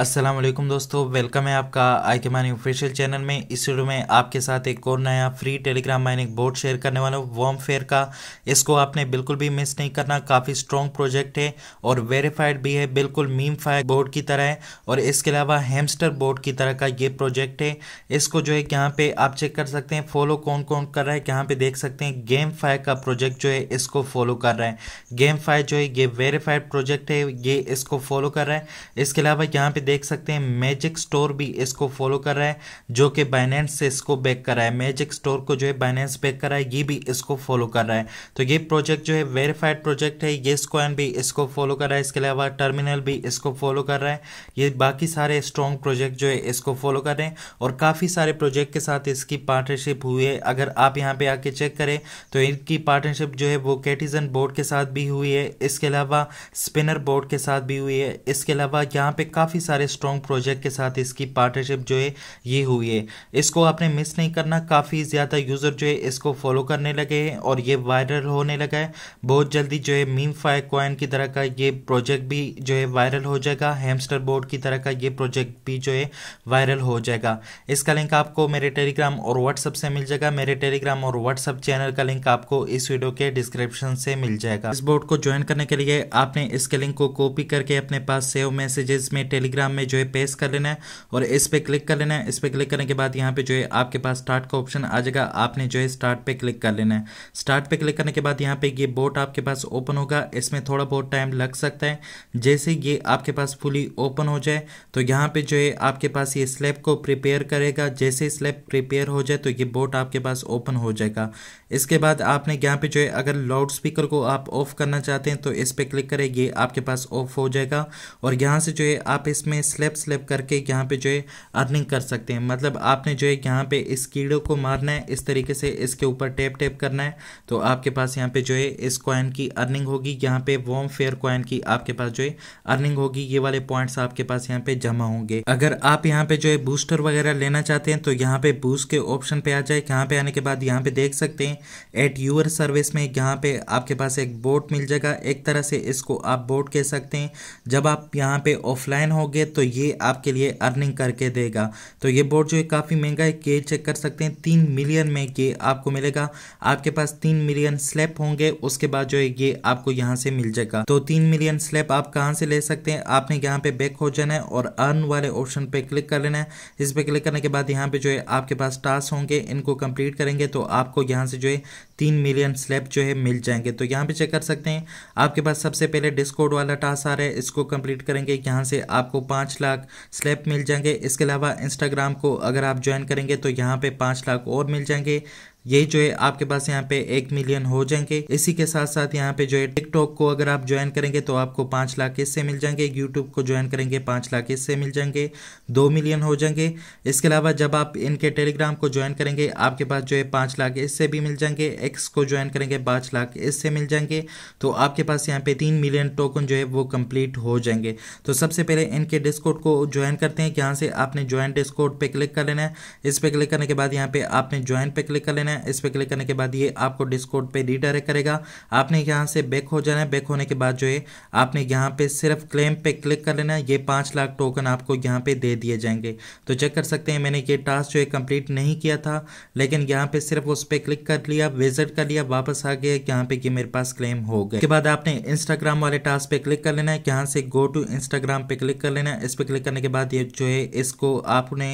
असलम दोस्तों वेलकम है आपका आई के मानी ऑफिशियल चैनल में इस वीडियो में आपके साथ एक और नया free Telegram mining board share करने वाला हूँ वॉम फेयर का इसको आपने बिल्कुल भी मिस नहीं करना काफ़ी स्ट्रॉन्ग प्रोजेक्ट है और वेरीफाइड भी है बिल्कुल मीम फायर बोर्ड की तरह है और इसके अलावा हेमस्टर बोर्ड की तरह का ये प्रोजेक्ट है इसको जो है यहाँ पर आप चेक कर सकते हैं फॉलो कौन कौन कर रहा है यहाँ पर देख सकते हैं गेम फायर का प्रोजेक्ट जो है इसको फॉलो कर रहा है गेम फायर जो है ये वेरीफाइड प्रोजेक्ट है ये इसको फॉलो कर रहा है इसके अलावा यहाँ पे देख सकते हैं मैजिक स्टोर भी इसको फॉलो कर रहा है जो कि बाइनेंस से इसको बैक कर रहा है मैजिक स्टोर को जो है बाइनेंस बैक कर रहा है ये भी इसको फॉलो कर रहा है तो ये प्रोजेक्ट जो है वेरीफाइड प्रोजेक्ट है ये स्कॉइन भी इसको फॉलो कर रहा है इसके अलावा टर्मिनल भी इसको फॉलो कर रहा है ये बाकी सारे स्ट्रॉन्ग प्रोजेक्ट जो है इसको फॉलो कर रहे हैं और काफ़ी सारे प्रोजेक्ट के साथ इसकी पार्टनरशिप हुई है अगर आप यहाँ पर आके चेक करें तो इनकी पार्टनरशिप जो है वो कैटिजन बोर्ड के साथ भी हुई है इसके अलावा स्पिनर बोर्ड के साथ भी हुई है इसके अलावा यहाँ पे काफ़ी सारे सारे स्ट्रॉन्ग प्रोजेक्ट के साथ इसकी पार्टनरशिप जो है ये हुई है इसको आपने मिस नहीं करना काफ़ी ज़्यादा यूज़र जो है इसको फॉलो करने लगे हैं और ये वायरल होने लगा है बहुत जल्दी जो है मीम फाइव कॉइन की तरह का ये प्रोजेक्ट भी जो है वायरल हो जाएगा हेमस्टर बोर्ड की तरह का ये प्रोजेक्ट भी जो है वायरल हो जाएगा इसका लिंक आपको मेरे टेलीग्राम और व्हाट्सअप से मिल जाएगा मेरे टेलीग्राम और व्हाट्सअप चैनल का लिंक आपको इस वीडियो के डिस्क्रिप्शन से मिल जाएगा इस बोर्ड को ज्वाइन करने के लिए आपने इसके लिंक को कॉपी करके अपने पास सेव मैसेजेस में टेलीग्राम टेलीग्राम में जो है पेस्ट कर लेना है और इस पर क्लिक कर लेना है इस पर क्लिक करने के बाद यहाँ पे जो है आपके पास स्टार्ट का ऑप्शन आ जाएगा आपने जो है स्टार्ट पे क्लिक कर लेना है स्टार्ट पे क्लिक करने के बाद यहाँ पे ये बोट आपके पास ओपन होगा इसमें थोड़ा बहुत टाइम लग सकता है जैसे ये आपके पास फुली ओपन हो जाए तो यहाँ पे जो है आपके पास ये स्लैब को प्रिपेयर करेगा जैसे स्लैब प्रिपेयर हो जाए तो ये बोट आपके पास ओपन हो जाएगा इसके बाद आपने यहाँ पे जो है अगर लाउड स्पीकर को आप ऑफ करना चाहते हैं तो इस पर क्लिक करें ये आपके पास ऑफ हो जाएगा और यहाँ से जो है आप इसमें में स्लेप स्लेप करके यहाँ पे जो है अर्निंग कर सकते हैं मतलब आपने जो है यहाँ पे इस कीड़े को मारना है इस तरीके से इसके ऊपर टेप टेप करना है तो आपके पास यहाँ पे जो है इस कॉइन की अर्निंग होगी यहाँ पे वॉम फेयर कॉइन की आपके पास जो है अर्निंग होगी ये वाले पॉइंट्स आपके पास यहाँ पे जमा होंगे अगर आप यहाँ पे जो है बूस्टर वगैरह लेना चाहते हैं तो यहाँ पे बूस्ट के ऑप्शन पे आ जाए यहाँ पे आने के बाद यहाँ पे देख सकते हैं एट यूर सर्विस में यहाँ पे आपके पास एक बोट मिल जाएगा एक तरह से इसको आप बोट कह सकते हैं जब आप यहाँ पे ऑफलाइन होगे है तो ये आपके लिए अर्निंग करके देगा तो ये बोर्ड जो है काफ़ी महंगा है के चेक कर सकते हैं तीन मिलियन में ये आपको मिलेगा आपके पास तीन मिलियन स्लैप होंगे उसके बाद जो है ये आपको यहाँ से मिल जाएगा तो तीन मिलियन स्लैप आप कहाँ से ले सकते हैं आपने यहाँ पे बैक हो जाना है और अर्न वाले ऑप्शन पे क्लिक कर लेना है इस पर क्लिक करने के बाद यहाँ पे जो है आपके पास टास्क होंगे इनको कंप्लीट करेंगे तो आपको यहाँ से जो है तीन मिलियन स्लैब जो है मिल जाएंगे तो यहाँ पे चेक कर सकते हैं आपके पास सबसे पहले डिस्कोड वाला टास्क आ रहा है इसको कंप्लीट करेंगे यहाँ से आपको पाँच लाख स्लैब मिल जाएंगे इसके अलावा इंस्टाग्राम को अगर आप ज्वाइन करेंगे तो यहाँ पे पाँच लाख और मिल जाएंगे ये जो है आपके पास यहाँ पे एक मिलियन हो जाएंगे इसी के साथ साथ यहाँ पे जो है टिकटॉक को अगर आप ज्वाइन करेंगे तो आपको पांच लाख इससे मिल जाएंगे यूट्यूब को ज्वाइन करेंगे पांच लाख इससे मिल जाएंगे दो मिलियन हो जाएंगे इसके अलावा जब आप इनके टेलीग्राम को ज्वाइन करेंगे आपके पास जो है पांच लाख इससे भी मिल जाएंगे एक्स को ज्वाइन करेंगे पांच लाख इससे मिल जाएंगे तो आपके पास यहाँ पे तीन मिलियन टोकन जो है वो कंप्लीट हो जाएंगे तो सबसे पहले इनके डिस्कोड को ज्वाइन करते हैं यहाँ से आपने ज्वाइन डिस्कोड पे क्लिक कर लेना है इस पे क्लिक करने के बाद यहाँ पे आपने ज्वाइन पे क्लिक कर लेना है है इस पर क्लिक करने के बाद ये आपको डिस्कोड पे रिडायरेक्ट करेगा आपने यहाँ से बैक हो जाना है बैक होने के बाद जो है आपने यहाँ पे सिर्फ क्लेम पे क्लिक कर लेना है ये पाँच लाख टोकन आपको यहाँ पे दे दिए जाएंगे तो चेक कर सकते हैं मैंने ये टास्क जो है कंप्लीट नहीं किया था लेकिन यहाँ पे सिर्फ उस पर क्लिक कर लिया विजिट कर लिया वापस आ गया यहाँ पे कि मेरे पास क्लेम हो गया के बाद आपने इंस्टाग्राम वाले टास्क पे क्लिक कर लेना है यहाँ से गो टू इंस्टाग्राम पे क्लिक कर लेना है इस पर क्लिक करने के बाद ये जो है इसको आपने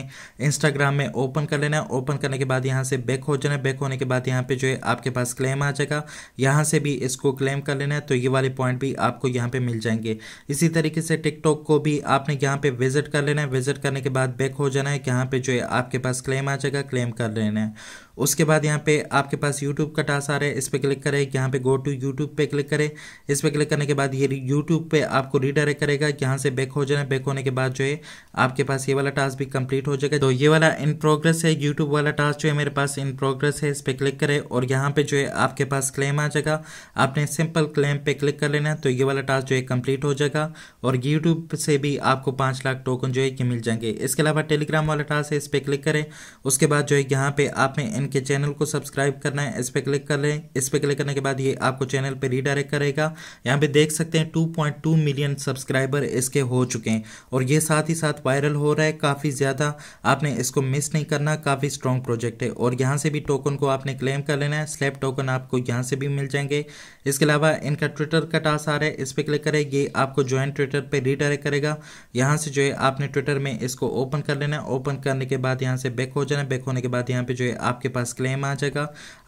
इंस्टाग्राम में ओपन कर लेना है ओपन करने के बाद यहाँ से बैक हो जाना है बैक होने के बाद यहाँ पे जो है आपके पास क्लेम आ जाएगा यहाँ से भी इसको क्लेम कर लेना है तो ये वाले पॉइंट भी आपको यहाँ पे मिल जाएंगे इसी तरीके से टिकटॉक को भी आपने यहाँ पे विजिट कर लेना है विजिट करने के बाद बैक हो जाना है यहाँ पे जो है आपके पास क्लेम आ जाएगा क्लेम कर लेना है उसके बाद यहाँ पे आपके पास यूट्यूब का टास्क आ रहा है इस पर क्लिक करें यहाँ पे गो टू यूट्यूब पे क्लिक करें इस पर क्लिक करने के बाद ये यूट्यूब पे आपको रिडायरेक्ट करेगा यहाँ से बैक हो जाना बैक होने के बाद जो है आपके पास ये वाला टास्क भी कंप्लीट हो जाएगा तो ये वाला इन प्रोग्रेस है यूट्यूब वाला टास्क जो है मेरे पास इन प्रोग्रेस है इस पर क्लिक करें और यहाँ पे जो है आपके पास क्लेम आ जाएगा आपने सिंपल क्लेम पे क्लिक कर लेना तो ये वाला टास्क जो है कंप्लीट हो जाएगा और यूट्यूब से भी आपको पाँच लाख टोकन जो है कि मिल जाएंगे इसके अलावा टेलीग्राम वाला टास्क है इस पर क्लिक करें उसके बाद जो है यहाँ पे आपने इनके चैनल को सब्सक्राइब करना है इस पर क्लिक कर लें इस पर क्लिक करने के बाद ये आपको चैनल पर रीडायरेक्ट करेगा यहाँ पे देख सकते हैं 2.2 मिलियन सब्सक्राइबर इसके हो चुके हैं और ये साथ ही साथ वायरल हो रहा है काफ़ी ज़्यादा आपने इसको मिस नहीं करना काफ़ी स्ट्रॉन्ग प्रोजेक्ट है और यहाँ से भी टोकन को आपने क्लेम कर लेना है स्लैब टोकन आपको यहाँ से भी मिल जाएंगे इसके अलावा इनका ट्विटर का टास्क आ रहा है इस पर क्लिक करें ये आपको ज्वाइन ट्विटर पर रीडायरेक्ट करेगा यहाँ से जो है आपने ट्विटर में इसको ओपन कर लेना है ओपन करने के बाद यहाँ से बैक हो जाना बैक होने के बाद यहाँ पे जो है आपके पास क्लेम आ जाएगा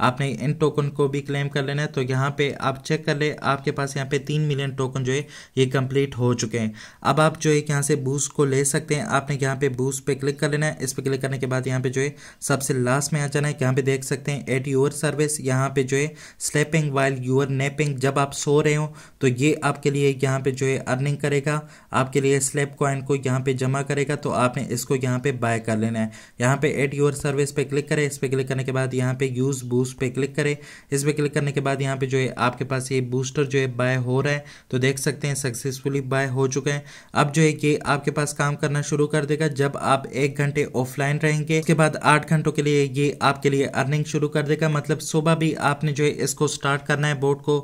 आपने इन टोकन को भी क्लेम कर लेना है तो यहाँ पे आप चेक कर ले आपके पास यहाँ पे तीन मिलियन टोकन जो है ये कंप्लीट हो चुके हैं अब आप जो है यहाँ से बूस्ट को ले सकते हैं आपने यहाँ पे बूस्ट पे क्लिक कर लेना है इस पर क्लिक करने के बाद यहाँ पे जो है सबसे लास्ट में आ जाना है यहाँ पे देख सकते हैं एट योर सर्विस यहाँ पे जो है स्लेपिंग वाइल यूर नेपिंग जब आप सो रहे हो तो ये आपके लिए यहाँ पे जो है अर्निंग करेगा आपके लिए स्लेप कॉइन को यहाँ पे जमा करेगा तो आपने इसको यहाँ पे बाय कर लेना है यहाँ पे एट योर सर्विस पे क्लिक करें इस पर क्लिक करने के बाद यहाँ पे यूज़ बूस्ट पे क्लिक करें इस पर क्लिक करने के बाद यहाँ पे जो है आपके पास ये बूस्टर जो है बाय हो रहा है तो देख सकते हैं सक्सेसफुली बाय हो चुके हैं अब जो है कि आपके पास काम करना शुरू कर देगा जब आप एक घंटे ऑफलाइन रहेंगे उसके बाद आठ घंटों के लिए ये आपके लिए अर्निंग शुरू कर देगा मतलब सुबह भी आपने जो है इसको स्टार्ट करना है बोर्ड को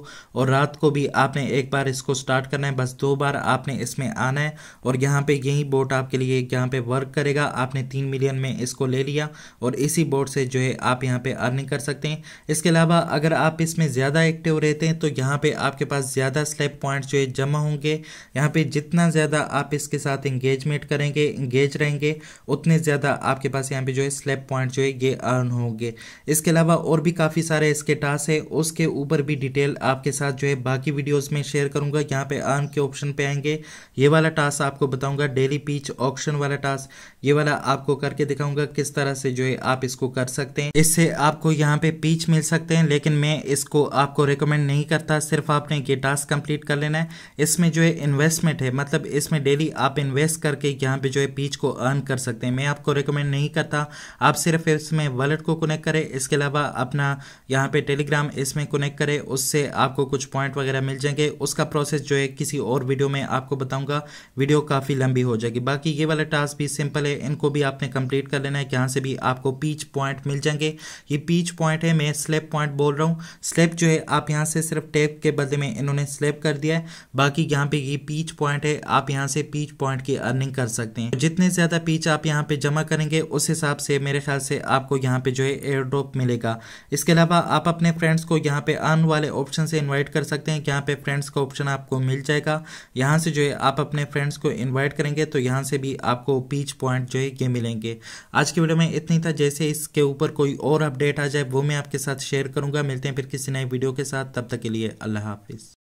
और रात को भी आपने एक बार इसको स्टार्ट करना है बस दो बार आपने इसमें आना है और यहाँ पे यही बोर्ड आपके लिए यहाँ पे वर्क करेगा आपने तीन मिलियन में इसको ले लिया और इसी बोर्ड से जो है आप यहाँ पे अर्निंग कर सकते हैं इसके अलावा अगर आप इसमें ज़्यादा एक्टिव रहते हैं तो यहाँ पे आपके पास ज़्यादा स्लैप पॉइंट जो है जमा होंगे यहाँ पे जितना ज़्यादा आप इसके साथ इंगेजमेंट करेंगे इंगेज रहेंगे उतने ज़्यादा आपके पास यहाँ पे जो है स्लैप पॉइंट जो है ये अर्न होंगे इसके अलावा और भी काफ़ी सारे इसके टास्क है उसके ऊपर भी डिटेल आपके साथ जो है बाकी वीडियोज़ में शेयर करूँगा यहाँ पर अर्न के ऑप्शन पर आएंगे ये वाला टास्क आपको बताऊँगा डेली पीच ऑप्शन वाला टास्क ये वाला आपको करके दिखाऊँगा किस तरह से जो है आप इसको कर सकते हैं इससे आपको यहाँ पे पीच मिल सकते हैं लेकिन मैं इसको आपको रिकमेंड नहीं करता सिर्फ आपने ये टास्क कंप्लीट कर लेना है इसमें जो है इन्वेस्टमेंट है मतलब इसमें डेली आप इन्वेस्ट करके यहाँ पे जो है पीच को अर्न कर सकते हैं मैं आपको रिकमेंड नहीं करता आप सिर्फ इसमें वॉलेट को कनेक्ट करें इसके अलावा अपना यहाँ पे टेलीग्राम इसमें कनेक्ट करें उससे आपको कुछ पॉइंट वगैरह मिल जाएंगे उसका प्रोसेस जो है किसी और वीडियो में आपको बताऊंगा वीडियो काफ़ी लंबी हो जाएगी बाकी ये वाला टास्क भी सिंपल है इनको भी आपने कंप्लीट कर लेना है यहाँ से भी आपको पीच पॉइंट मिल जाएंगे जाएंगे ये पीच पॉइंट है मैं स्लेब पॉइंट बोल रहा हूँ स्लेब जो है आप यहाँ से सिर्फ टेप के बदले में इन्होंने स्लेब कर दिया है बाकी यहाँ पे ये पीच पॉइंट है आप यहाँ से पीच पॉइंट की अर्निंग कर सकते हैं जितने ज़्यादा पीच आप यहाँ पे जमा करेंगे उस हिसाब से मेरे ख्याल से आपको यहाँ पे जो है एयर ड्रॉप मिलेगा इसके अलावा आप अपने फ्रेंड्स को यहाँ पे अर्न वाले ऑप्शन से इन्वाइट कर सकते हैं यहाँ पे फ्रेंड्स का ऑप्शन आपको मिल जाएगा यहाँ से जो है आप अपने फ्रेंड्स को इन्वाइट करेंगे तो यहाँ से भी आपको पीच पॉइंट जो है ये मिलेंगे आज के वीडियो में इतनी था जैसे इसके ऊपर कोई कोई और अपडेट आ जाए वो मैं आपके साथ शेयर करूंगा मिलते हैं फिर किसी नए वीडियो के साथ तब तक के लिए अल्लाह हाफिज़